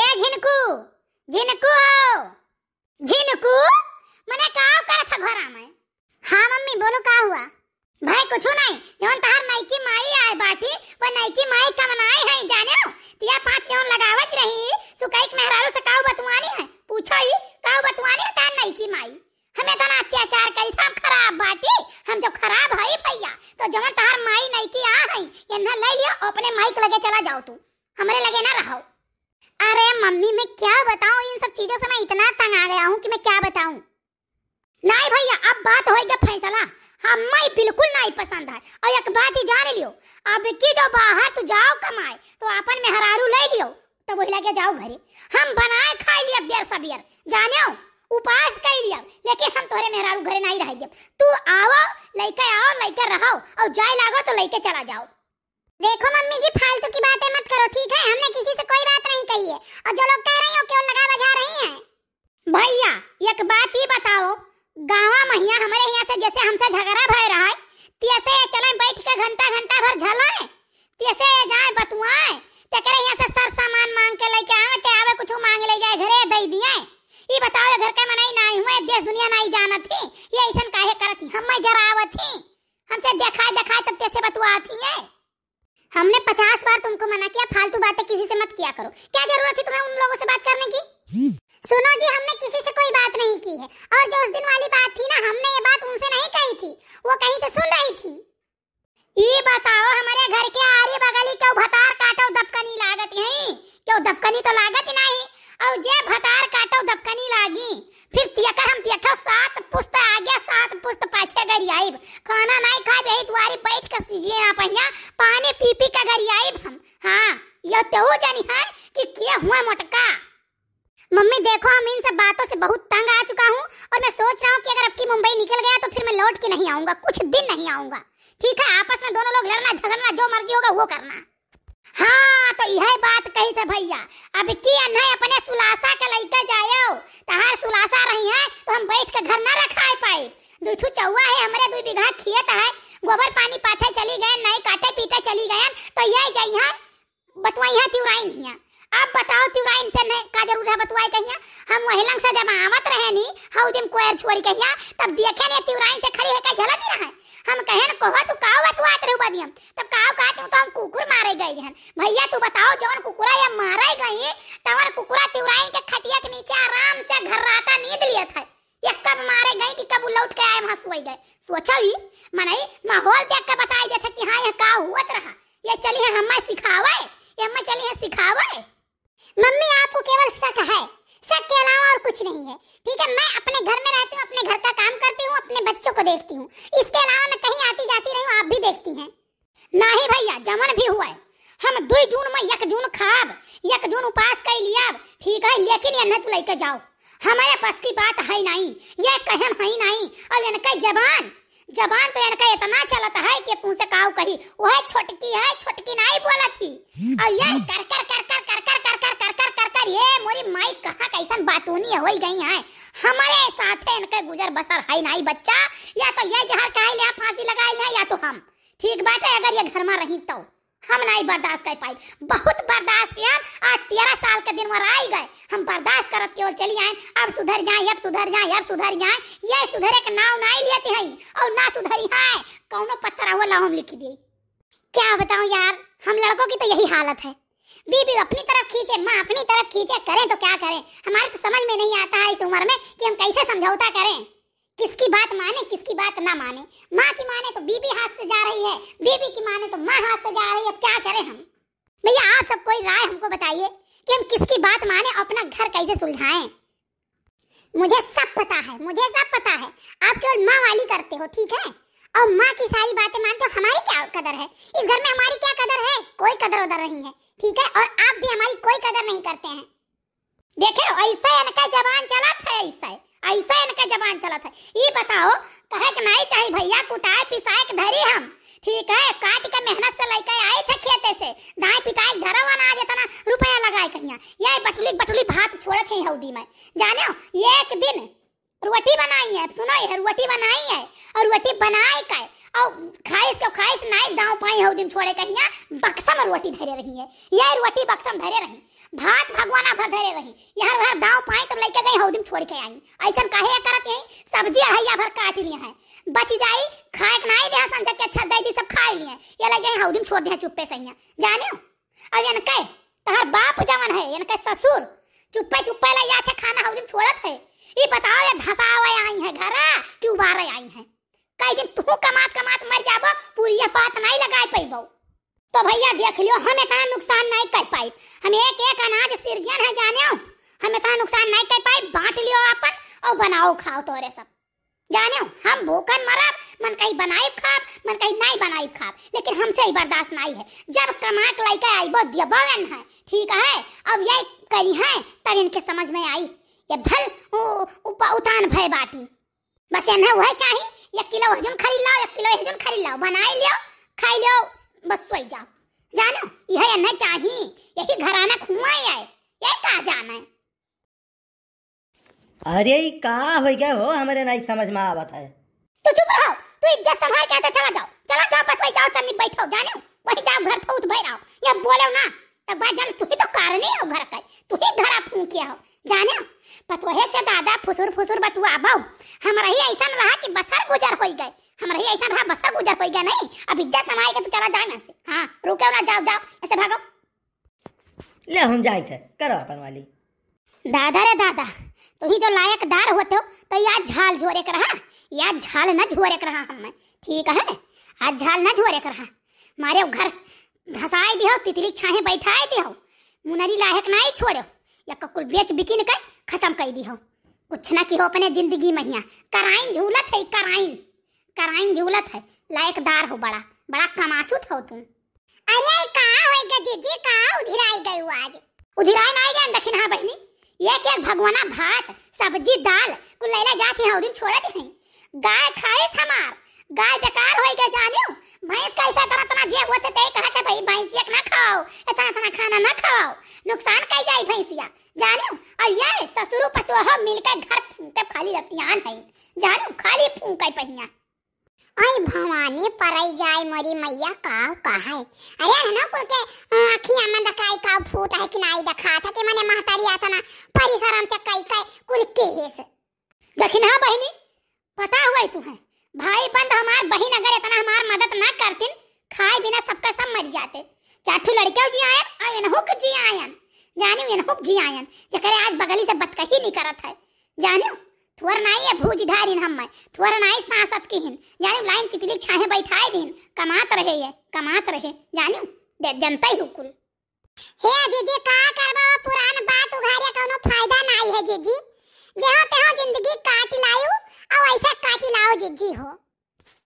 ए झिनकू झिनकू झिनकू मने का करत था घर में हां मम्मी बोलो का हुआ भाई कुछ नहीं जौन तार नाइकी माई आए बाटी वो नाइकी माई कमनाए हैं जाने हो तिया पांच जौन लगावत मम्मी मैं क्या बताऊं इन सब चीजों से मैं इतना तंग आ गया हूं कि मैं क्या बताऊं नहीं भैया अब बात होएगा फैसला मैं बिल्कुल नहीं पसंद है और एक बात ही जान लियो अब की जो बाहर तू जाओ कमाए तो अपन में हरारू ले लियो तो वही लगे जाओ घरे हम बनाए खाई लिया देर सबियर जाने हो उपास कर लिया लेकिन हम तोरे मेहरारू घरे नहीं रह तू आओ लेके आओ लेके रहो और जाए लागो तो लेके चला जाओ देखो मम्मी जी फालतू की बातें मत करो ठीक है हमने किसी से कोई बात नहीं कही है और जो लोग कह रही हो क्यों लगा बजा रही हैं भैया एक बात ही बताओ गाँव मैया हमारे यहाँ से जैसे हमसे झगड़ा भय रहा है तैसे चले बैठ के घंटा घंटा भर झलाए तैसे जाए बतुआए तेरे यहाँ से सर सामान मांग के लेके आवे ते आवे कुछ मांग ले जाए घरे दे दिए ये बताओ ये घर के मनाई ना हुए देश दुनिया ना ही जाना थी ये ऐसा काहे करती हम मैं जरावत थी हमसे देखा देखा तब तैसे बतुआ थी है हमने पचास बार तुमको मना किया फालतू बातें किसी से मत किया करो क्या जरूरत थी तुम्हें उन लोगों से बात करने की सुनो जी हमने किसी से कोई बात नहीं की है और जो उस दिन वाली बात थी ना हमने ये बात उनसे नहीं कही थी वो कहीं से सुन रही थी ये बताओ हमारे घर के आरी बगली क्यों भतार काटो दबकनी लागत यही क्यों दबकनी तो लागत ही नहीं और जे भतार काटो दबकनी लागी फिर तियकर हम तियकर सात पुस्त गया सात पुस्त पाछे गरियाइब खाना नहीं खाए यही तुम्हारी बैठ कर सीजिए ना पहिया पानी पी पी का गरियाइब हम हाँ यो तो जानी है कि क्या हुआ मोटका मम्मी देखो हम इन सब बातों से बहुत तंग आ चुका हूँ और मैं सोच रहा हूँ कि अगर अब की मुंबई निकल गया तो फिर मैं लौट के नहीं आऊंगा कुछ दिन नहीं आऊंगा ठीक है आपस में दोनों लोग लड़ना झगड़ना जो मर्जी होगा वो करना हाँ तो यह बात कही थे भैया अब की नहीं अपने सुलासा के लड़का हम वहिलन से जब आवत रहे नी हऊ दिन कोयर छोरी कहिया तब देखे ने तिउराई से खड़ी है होकर झलत रहे हम कहे न कोहो तू काओ बात आत रे बदियम तब काओ का तू तो हम कुकुर मारे गई हन भैया तू बताओ जवन कुकुरा ये मारे गई तवर कुकुरा तिउराई के खटिया के नीचे आराम से घर्राटा नींद लिया था ये कब मारे गई कि कब लौट के आए वहां सोई गए सोचा ही माने माहौल देख के कुछ नहीं है ठीक है मैं अपने घर में रहती हूँ अपने घर का काम करती हूँ अपने बच्चों को देखती हूँ इसके अलावा मैं कहीं आती जाती रही हूँ आप भी देखती हैं ना ही भैया जमन भी हुआ है हम दुई जून में एक जून खाब एक जून उपास कर लिया ठीक है लेकिन ये तो लेके जाओ हमारे पास की बात है नहीं ये कहम है नहीं अब इनका जबान जबान तो इनका इतना चलत है कि तू से काऊ कही ओहे छोटकी है छोटकी नहीं बोला थी और ये कर कर कर कर कर कर कर कर कर कर कर कर ये मोरी माई कहां कैसन बातूनी होई गई है हमारे साथ इनके गुजर बसर है नहीं बच्चा या तो ये जहर काहे ले फांसी लगाई ले या तो हम ठीक बात है अगर ये घर में रही तो हम नहीं बर्दाश्त कर पाई बहुत बर्दाश्त किया आज तेरह साल के दिन वहाँ आई गए हम बर्दाश्त करत केवल चली आए अब सुधर जाए अब सुधर जाए अब सुधर जाए ये सुधरे के नाव ना ही लेते हैं और ना सुधरी है कौनो पत्थर हुआ हम लिख दी क्या बताऊँ यार हम लड़कों की तो यही हालत है बीबी अपनी तरफ खींचे माँ अपनी तरफ खींचे करें तो क्या करें हमारे तो समझ में नहीं आता है इस उम्र में कि हम कैसे समझौता करें किसकी बात माने किसकी बात ना माने माँ की माने तो बीबी हाथ से जा रही है बीबी की माने तो माँ हाथ से जा रही है अब क्या करें हम भैया आप सब कोई राय हमको बताइए कि हम किसकी बात माने अपना घर कैसे सुलझाएं मुझे सब पता है मुझे सब पता है आप केवल माँ वाली करते हो ठीक है और माँ की सारी बातें मानते हो हमारी क्या कदर है इस घर में हमारी क्या कदर है कोई कदर उधर नहीं है ठीक है और आप भी हमारी कोई कदर नहीं करते हैं देखे ऐसा जवान चला था ऐसा ऐसा इनका जबान चलत है ये बताओ कहे के नहीं चाहिए भैया कुटाए पिसाए के धरी हम ठीक है काट के मेहनत से लेके आए थे खेते से दाए पिटाए धरा अनाज इतना रुपया लगाए कहिया ये बटुली बटुली भात छोड़े थे हौदी में जाने एक दिन रोटी बनाई है सुनो ये रोटी बनाई है और रोटी बनाए का और खाइस तो खाइस नहीं दाव पाई हौदी में छोड़े कहिया बक्सम रोटी धरे रही है ये रोटी बक्सम धरे रही भात भगवान भर धरे रही यहाँ वहाँ दाव पाए तो लैके गई हौदम छोड़ के आई ऐसा कहे करत यही सब्जी अढ़ैया भर काट लिए है बच जाई खाए के नहीं दिया संजय के अच्छा दे दी सब खा लिए ये लग जाए हौदम छोड़ दिया चुप्पे से सैया जाने अब यान कह तहर बाप जवान है यान कह ससुर चुप्पे चुप्पे ले या थे खाना हौदम छोड़त है ये बताओ ये धसावे आई है घर क्यों बारे आई है कई दिन तू कमात कमात मर जाबो पूरी ये बात नहीं लगाए पैबो तो भैया देख लियो हम इतना नुकसान नहीं कर पाई हम एक एक अनाज सिर्जन है जाने हो हमें तना नुकसान नहीं कर पाई बांट लियो अपन और बनाओ खाओ तोरे सब जाने हो हम भूखन मरब मन कहीं बनाई खाब मन कहीं नहीं बनाई खाब लेकिन हमसे ही बर्दाश्त नहीं है जब कमा के लैके आईबो दियबन है ठीक है अब ये करी है तब इनके समझ में आई ये भल ओ उतान भय बाटी बस इन्हें वही चाहिए एक किलो हजून खरीद लाओ एक किलो हजून खरीद लाओ बनाई लियो खाई लियो बस सोई जाओ जानो यह न चाही यही घराना खुआ ही आए यही कहा जाना है अरे का हो गया हो हमारे नहीं समझ में आवत है तो चुप रहो तू इज्जत संभाल के चला जाओ चला जाओ बस वही जाओ चन्नी बैठो जानो वही जाओ घर थोत भई रहो ये बोलो ना तब बात जान तू ही तो कारण ही हो घर का तू ही घरा किया हो जाने पतोहे से दादा फुसुर फुसुर बतुआबो हमरा ही ऐसा रहा कि बसर गुजर हो गए हमारे ऐसा भाव बसर गुजर हो गया नहीं अब इज्जत समाए के तू चला जाए ना से हाँ रुके ना जाओ जाओ ऐसे भागो ले हम जाए थे करो अपन वाली दादा रे दादा ही जो लायक दार होते हो तो या झाल झोरे कर रहा या झाल न झोरे कर रहा हमें ठीक है आज झाल न झोरे कर रहा मारे घर धसाए दियो तितली छाहे बैठाए दियो मुनरी लायक ना ही छोड़ो या ककुल बेच बिकिन कर खत्म कर दियो कुछ ना की हो अपने जिंदगी में कराइन झूलत है कराइन कराइन झूलत है लायकदार हो बड़ा बड़ा कमासुत हो तुम अरे कहाँ होई गे जीजी कहाँ उधिराई गई आज उधिराई ना गया देखिन हां बहनी ये के भगवाना भात सब्जी दाल कुल लैला जाती है उदिन छोड़त है गाय खाए समार गाय बेकार होई गे जानियो भैंस कैसे तरह तरह जेब होते ते तो कहा के भाई भैंस एक ना खाओ इतना इतना खाना ना खाओ नुकसान कई जाई भैंसिया जानियो और ये ससुरु पतोह मिलके घर फूंके खाली रतियान है जानो खाली फूंके पहिया भवानी हाँ, परई जाय मोरी मैया का का है अरे है ना कुल के अखियां में दखाई का भूत है कि नहीं दिखा था कि मैंने महतारी आता ना परिसरम से कई कई कुल के हिस देखिन हां बहिनी पता हुआ तू है भाई बंद हमार बहिन अगर इतना हमार मदद ना करतिन खाए बिना सबके सब मर जाते चाठू लड़के जी आए आयन और हुक जी आयन जानियो इन हुक जी आयन जकरे आज बगली से बतकही नहीं करत है जानियो थोर नाई है भूज धारिन हम मैं थोर नाई सांसद की हिन जानियो लाइन तितली छाहे अच्छा बैठाए दिन कमात रहे ये कमात रहे जानियो दे जनता ही हुकुल हे अजी जी का करबा पुरान बात उघारे कोनो फायदा नाई है जी जी जेहो तेहो जिंदगी काट लायो और ऐसा काट लाओ जी जी हो